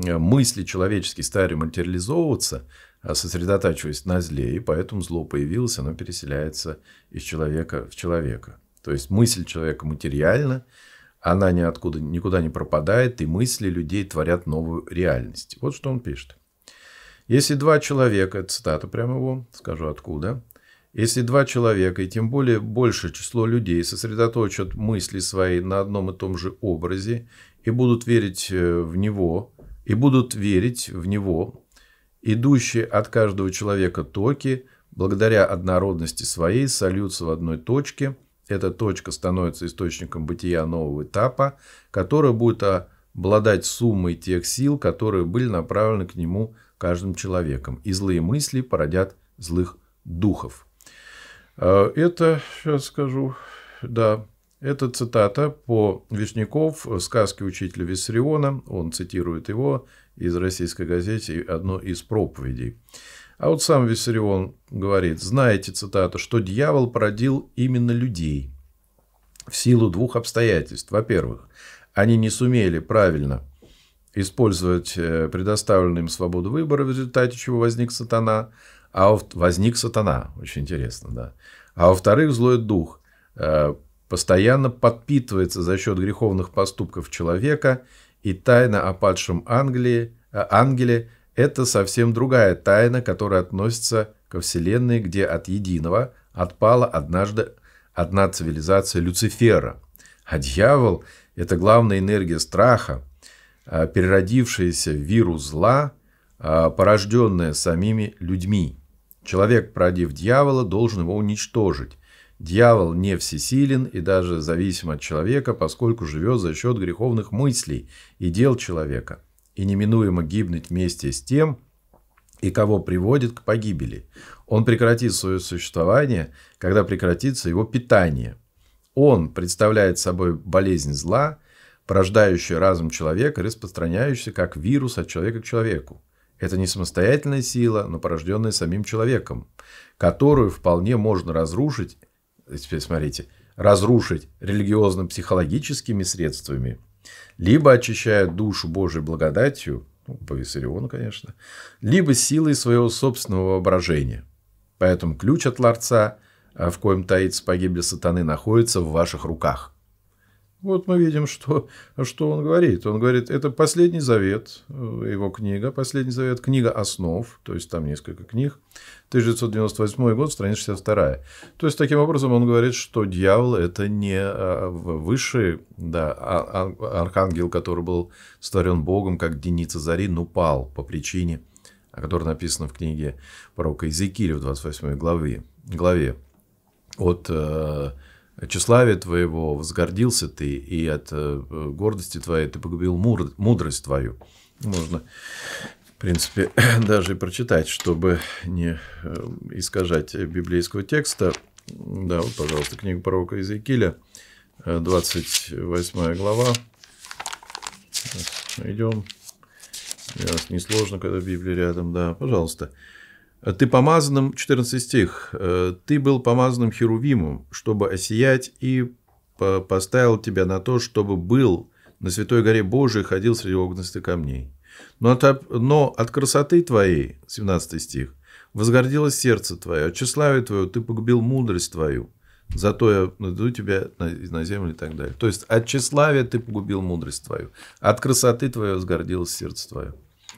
э, мысли человеческие стали материализовываться, а сосредотачиваясь на зле, и поэтому зло появилось, оно переселяется из человека в человека. То есть, мысль человека материальна, она ниоткуда, никуда не пропадает, и мысли людей творят новую реальность. Вот что он пишет. Если два человека, цитата прямо его, скажу откуда, если два человека, и тем более большее число людей, сосредоточат мысли свои на одном и том же образе и будут верить э, в него, и будут верить в него, идущие от каждого человека токи, благодаря однородности своей, сольются в одной точке. Эта точка становится источником бытия нового этапа, который будет обладать суммой тех сил, которые были направлены к нему каждым человеком. И злые мысли породят злых духов. Э, это, сейчас скажу, да, это цитата по Вишняков, сказке учителя Виссариона, он цитирует его из российской газеты одно из проповедей. А вот сам Виссарион говорит, знаете, цитата, что дьявол породил именно людей в силу двух обстоятельств. Во-первых, они не сумели правильно использовать э, предоставленную им свободу выбора, в результате чего возник сатана – а возник сатана, очень интересно, да. А во-вторых, злой дух э, постоянно подпитывается за счет греховных поступков человека, и тайна о падшем Англии, э, ангеле – это совсем другая тайна, которая относится ко Вселенной, где от единого отпала однажды одна цивилизация Люцифера. А дьявол – это главная энергия страха, э, переродившаяся в вирус зла, порожденная самими людьми. Человек, продив дьявола, должен его уничтожить. Дьявол не всесилен и даже зависим от человека, поскольку живет за счет греховных мыслей и дел человека, и неминуемо гибнет вместе с тем, и кого приводит к погибели. Он прекратит свое существование, когда прекратится его питание. Он представляет собой болезнь зла, порождающую разум человека, распространяющийся как вирус от человека к человеку. Это не самостоятельная сила, но порожденная самим человеком, которую вполне можно разрушить, теперь смотрите, разрушить религиозно-психологическими средствами, либо очищая душу Божьей благодатью, ну, по Виссариону, конечно, либо силой своего собственного воображения. Поэтому ключ от ларца, а в коем таится погибель сатаны, находится в ваших руках. Вот мы видим, что, что он говорит. Он говорит, это последний завет, э, его книга, последний завет, книга основ, то есть там несколько книг, 1998 год, страница 62. То есть, таким образом, он говорит, что дьявол – это не э, высший да, а, а, архангел, который был створен Богом, как Деница Зарин, пал по причине, о которой написано в книге пророка Иезекииля в 28 главе, главе от э, тщеславия твоего возгордился ты, и от э, гордости твоей ты погубил мудрость твою. Можно, в принципе, даже и прочитать, чтобы не э, искажать библейского текста. Да, вот, пожалуйста, книга пророка Иезекииля, 28 э, глава. Идем. Ясно, несложно, когда Библия рядом, да, пожалуйста. Ты помазанным, 14 стих, «Э, ты был помазанным Херувимом, чтобы осиять, и поставил тебя на то, чтобы был на Святой горе Божией, ходил среди огненных камней. Но от, но от красоты твоей, 17 стих, возгордилось сердце твое, от тщеславия твое ты погубил мудрость твою, зато я найду тебя на, на землю и так далее. То есть от тщеславия ты погубил мудрость твою, от красоты твоей возгордилось сердце твое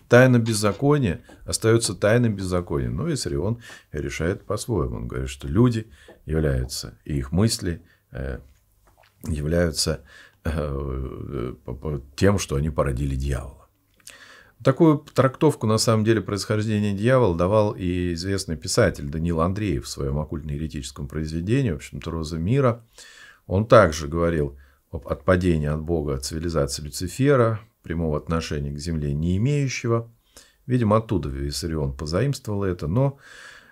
тайна беззакония остается тайным беззаконием. Но ну, Исарион решает по-своему. Он говорит, что люди являются, и их мысли э, являются э, э, тем, что они породили дьявола. Такую трактовку, на самом деле, происхождения дьявола давал и известный писатель Данил Андреев в своем оккультно-еретическом произведении, в общем-то, «Роза мира». Он также говорил об отпадении от Бога от цивилизации Люцифера, прямого отношения к земле не имеющего. Видимо, оттуда Виссарион позаимствовал это, но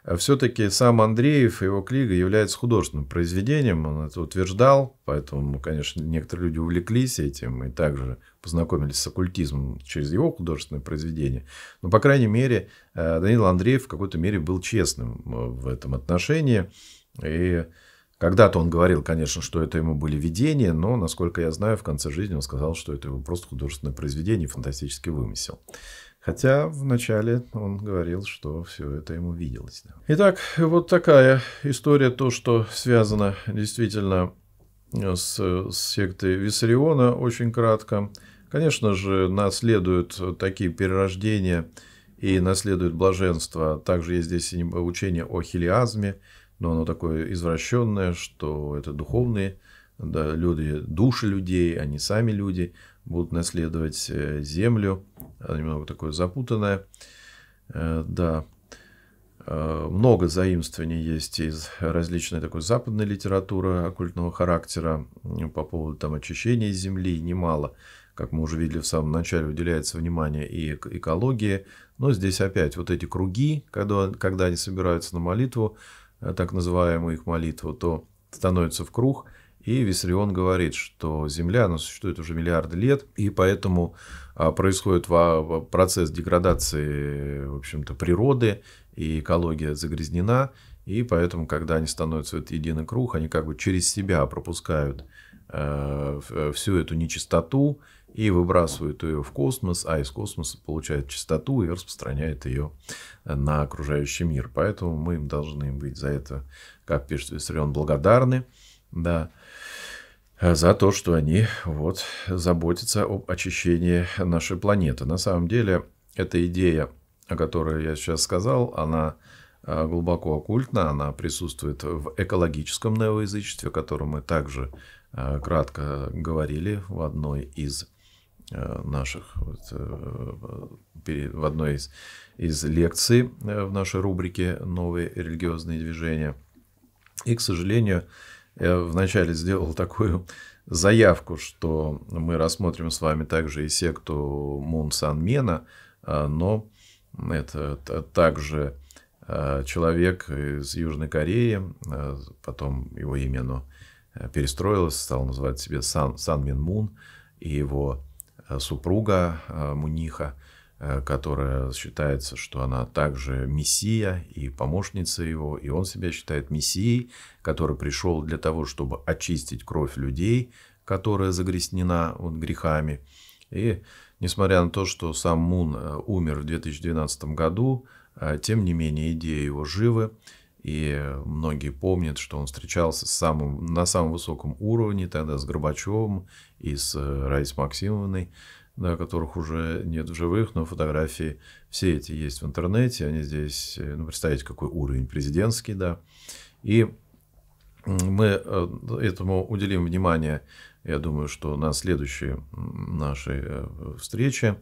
э, все-таки сам Андреев и его книга является художественным произведением, он это утверждал, поэтому, конечно, некоторые люди увлеклись этим и также познакомились с оккультизмом через его художественное произведение. Но, по крайней мере, э, Данил Андреев в какой-то мере был честным э, в этом отношении. И когда-то он говорил, конечно, что это ему были видения, но, насколько я знаю, в конце жизни он сказал, что это его просто художественное произведение, фантастический вымысел. Хотя вначале он говорил, что все это ему виделось. Итак, вот такая история, то, что связано действительно э, с, с сектой Виссариона, очень кратко. Конечно же, наследуют такие перерождения и наследуют блаженство. Также есть здесь учение о хилиазме – но оно такое извращенное, что это духовные да, люди, души людей, они сами люди, будут наследовать э, землю, Она немного такое запутанное, э, да, э, много заимствований есть из различной такой западной литературы оккультного характера по поводу там, очищения земли, немало. Как мы уже видели в самом начале, уделяется внимание и экологии. Но здесь опять вот эти круги, когда, когда они собираются на молитву, так называемую их молитву, то становится в круг, и Виссарион говорит, что Земля, она существует уже миллиарды лет, и поэтому а, происходит процесс деградации, в общем-то, природы, и экология загрязнена, и поэтому, когда они становятся в этот единый круг, они как бы через себя пропускают э, всю эту нечистоту, и выбрасывают ее в космос, а из космоса получает частоту и распространяет ее на окружающий мир. Поэтому мы им должны быть за это, как пишет Виссарион, благодарны. Да за то, что они вот заботятся об очищении нашей планеты. На самом деле, эта идея, о которой я сейчас сказал, она э, глубоко оккультна, она присутствует в экологическом неоязычестве, о котором мы также э, кратко говорили в одной из Э, наших вот, э, в одной из, из лекций э, в нашей рубрике «Новые религиозные движения». И, к сожалению, я вначале сделал такую заявку, что мы рассмотрим с вами также и секту Мун Санмена, но это также человек из Южной Кореи, потом его имя но перестроилось, стал называть себе Сан, Сан Мин Мун, и его Э, супруга э, Муниха, э, которая считается, что она также мессия и помощница его, и он себя считает мессией, который пришел для того, чтобы очистить кровь людей, которая загрязнена вот, грехами. И несмотря на то, что сам Мун умер в 2012 году, тем не менее идеи его живы, и многие помнят, что он встречался с самым, на самом высоком уровне тогда с Горбачевым и с э, Раисой Максимовной, да, которых уже нет в живых, но фотографии все эти есть в интернете. Они здесь, э, ну, представьте, какой уровень президентский, да. И мы э, этому уделим внимание, я думаю, что на следующей нашей встрече,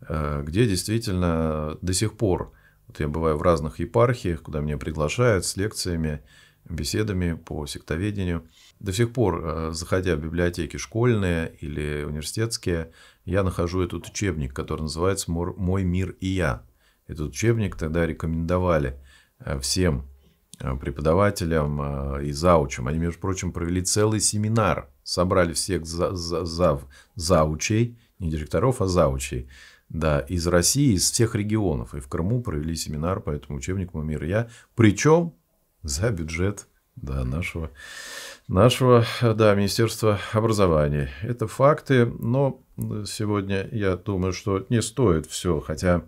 где действительно до сих пор вот я бываю в разных епархиях, куда меня приглашают с лекциями, беседами по сектоведению. До сих пор, э, заходя в библиотеки школьные или университетские, я нахожу этот учебник, который называется «Мой мир и я». Этот учебник тогда рекомендовали э, всем э, преподавателям и заучам. Они, между прочим, провели целый семинар, собрали всех за, за, зав, заучей, не директоров, а заучей, да, из России, из всех регионов. И в Крыму провели семинар по этому учебнику «Мир я». Причем за бюджет да, нашего, нашего да, Министерства образования. Это факты, но сегодня я думаю, что не стоит все, хотя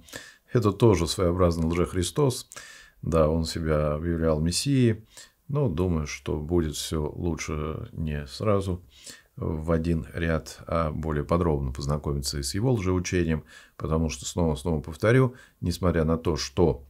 это тоже своеобразный лжехристос. Да, он себя объявлял мессией, но думаю, что будет все лучше не сразу – в один ряд, а более подробно познакомиться и с его лжеучением, потому что, снова-снова повторю, несмотря на то, что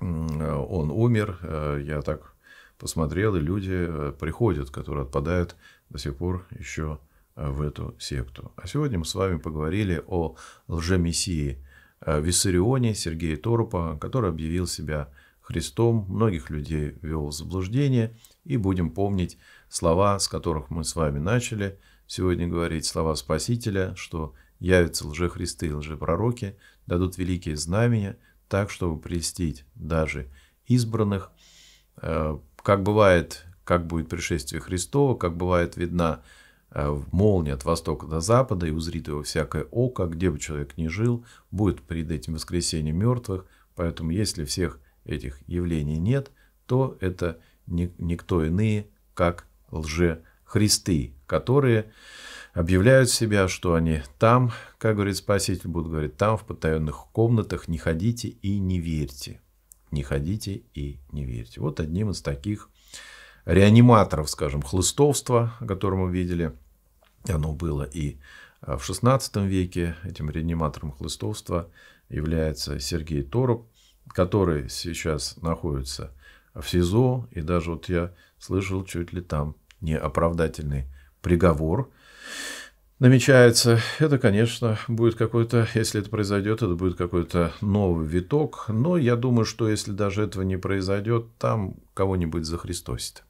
он умер, э, я так посмотрел, и люди э, приходят, которые отпадают до сих пор еще э, в эту секту. А сегодня мы с вами поговорили о лжемессии Виссарионе Сергея Торопа, который объявил себя Христом, многих людей вел в заблуждение, и будем помнить слова, с которых мы с вами начали сегодня говорить, слова Спасителя, что явятся лжехристы и лжепророки, дадут великие знамения, так, чтобы прелестить даже избранных. Э, как бывает, как будет пришествие Христова, как бывает видна э, молния от востока до запада, и узрит его всякое око, где бы человек ни жил, будет перед этим воскресенье мертвых. Поэтому, если всех этих явлений нет, то это никто иные, как лжехристы, которые объявляют себя, что они там, как говорит Спаситель, будут говорить, там в потаенных комнатах не ходите и не верьте. Не ходите и не верьте. Вот одним из таких реаниматоров, скажем, хлыстовства, о котором мы видели, оно было и в XVI веке, этим реаниматором хлыстовства является Сергей Тороп, который сейчас находится в СИЗО, и даже вот я слышал, чуть ли там неоправдательный приговор намечается, это, конечно, будет какой-то, если это произойдет, это будет какой-то новый виток. Но я думаю, что если даже этого не произойдет, там кого-нибудь захристосит.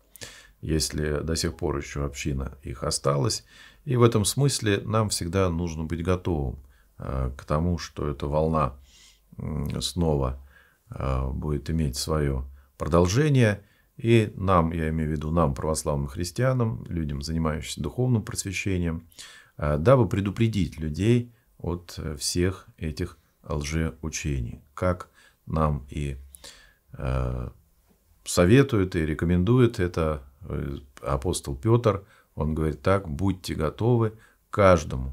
Если до сих пор еще община их осталась. И в этом смысле нам всегда нужно быть готовым э, к тому, что эта волна снова э, будет иметь свое продолжение – и нам, я имею в виду нам, православным христианам, людям, занимающимся духовным просвещением, э, дабы предупредить людей от э, всех этих лжеучений, как нам и э, советует и рекомендует это апостол Петр. Он говорит так, будьте готовы каждому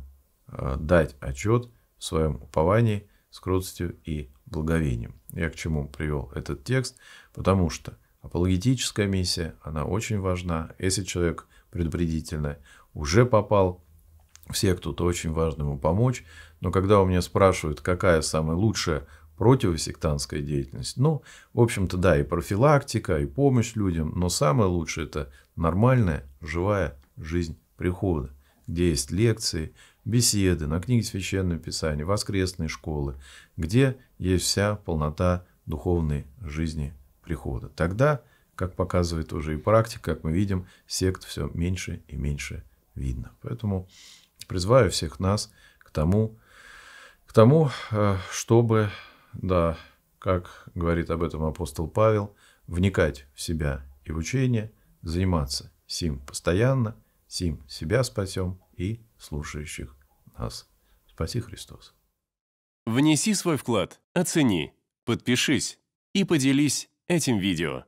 дать отчет в своем уповании с кротостью и благовением. Я к чему привел этот текст? Потому что Апологетическая миссия, она очень важна. Если человек предупредительно уже попал в секту, то очень важно ему помочь. Но когда у меня спрашивают, какая самая лучшая противосектантская деятельность, ну, в общем-то, да, и профилактика, и помощь людям, но самое лучшее – это нормальная, живая жизнь прихода, где есть лекции, беседы, на книге Священного Писания, воскресные школы, где есть вся полнота духовной жизни прихода. Тогда, как показывает уже и практика, как мы видим, сект все меньше и меньше видно. Поэтому призываю всех нас к тому, к тому, э, чтобы, да, как говорит об этом апостол Павел, вникать в себя и в учение, заниматься сим постоянно, сим себя спасем и слушающих нас. Спаси Христос. Внеси свой вклад, оцени, подпишись и поделись этим видео.